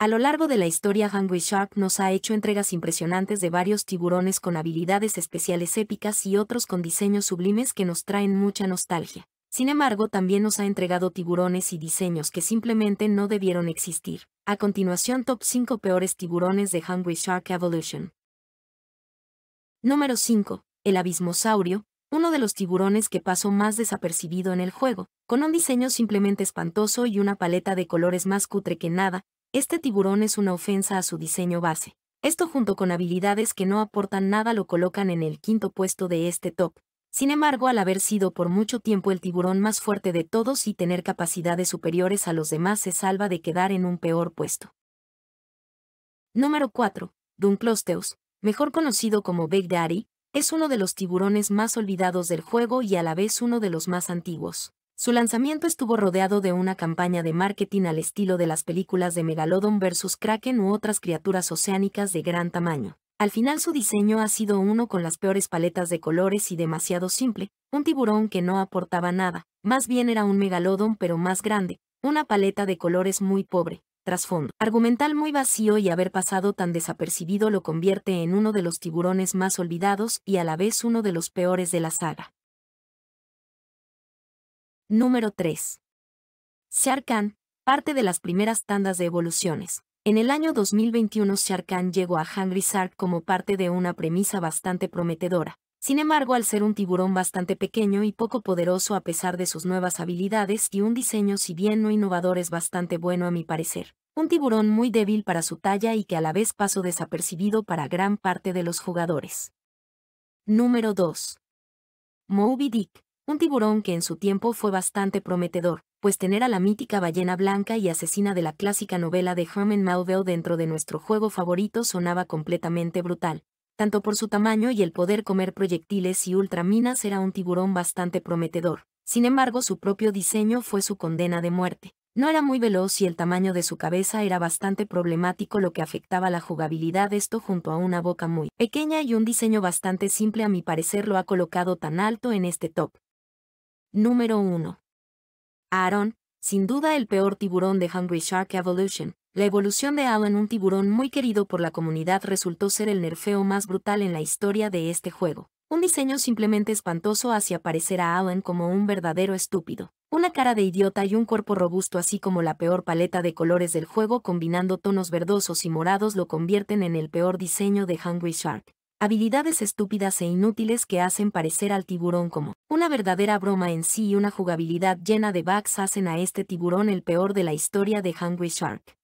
A lo largo de la historia, Hungry Shark nos ha hecho entregas impresionantes de varios tiburones con habilidades especiales épicas y otros con diseños sublimes que nos traen mucha nostalgia. Sin embargo, también nos ha entregado tiburones y diseños que simplemente no debieron existir. A continuación, top 5 peores tiburones de Hungry Shark Evolution. Número 5. El abismosaurio, uno de los tiburones que pasó más desapercibido en el juego, con un diseño simplemente espantoso y una paleta de colores más cutre que nada, este tiburón es una ofensa a su diseño base. Esto junto con habilidades que no aportan nada lo colocan en el quinto puesto de este top. Sin embargo, al haber sido por mucho tiempo el tiburón más fuerte de todos y tener capacidades superiores a los demás se salva de quedar en un peor puesto. Número 4. Dunklosteus, mejor conocido como Big Daddy, es uno de los tiburones más olvidados del juego y a la vez uno de los más antiguos. Su lanzamiento estuvo rodeado de una campaña de marketing al estilo de las películas de Megalodon versus Kraken u otras criaturas oceánicas de gran tamaño. Al final su diseño ha sido uno con las peores paletas de colores y demasiado simple, un tiburón que no aportaba nada, más bien era un Megalodon pero más grande, una paleta de colores muy pobre, trasfondo. Argumental muy vacío y haber pasado tan desapercibido lo convierte en uno de los tiburones más olvidados y a la vez uno de los peores de la saga. Número 3. Sharkan, parte de las primeras tandas de evoluciones. En el año 2021 Sharkan llegó a Hungry Shark como parte de una premisa bastante prometedora. Sin embargo, al ser un tiburón bastante pequeño y poco poderoso a pesar de sus nuevas habilidades y un diseño si bien no innovador es bastante bueno a mi parecer. Un tiburón muy débil para su talla y que a la vez pasó desapercibido para gran parte de los jugadores. Número 2. Moby Dick, un tiburón que en su tiempo fue bastante prometedor, pues tener a la mítica ballena blanca y asesina de la clásica novela de Herman Melville dentro de nuestro juego favorito sonaba completamente brutal. Tanto por su tamaño y el poder comer proyectiles y ultraminas era un tiburón bastante prometedor. Sin embargo, su propio diseño fue su condena de muerte. No era muy veloz y el tamaño de su cabeza era bastante problemático lo que afectaba la jugabilidad esto junto a una boca muy pequeña y un diseño bastante simple a mi parecer lo ha colocado tan alto en este top. Número 1. Aaron, sin duda el peor tiburón de Hungry Shark Evolution. La evolución de Alan, un tiburón muy querido por la comunidad, resultó ser el nerfeo más brutal en la historia de este juego. Un diseño simplemente espantoso hace aparecer a Alan como un verdadero estúpido. Una cara de idiota y un cuerpo robusto así como la peor paleta de colores del juego combinando tonos verdosos y morados lo convierten en el peor diseño de Hungry Shark habilidades estúpidas e inútiles que hacen parecer al tiburón como una verdadera broma en sí y una jugabilidad llena de bugs hacen a este tiburón el peor de la historia de Hungry Shark.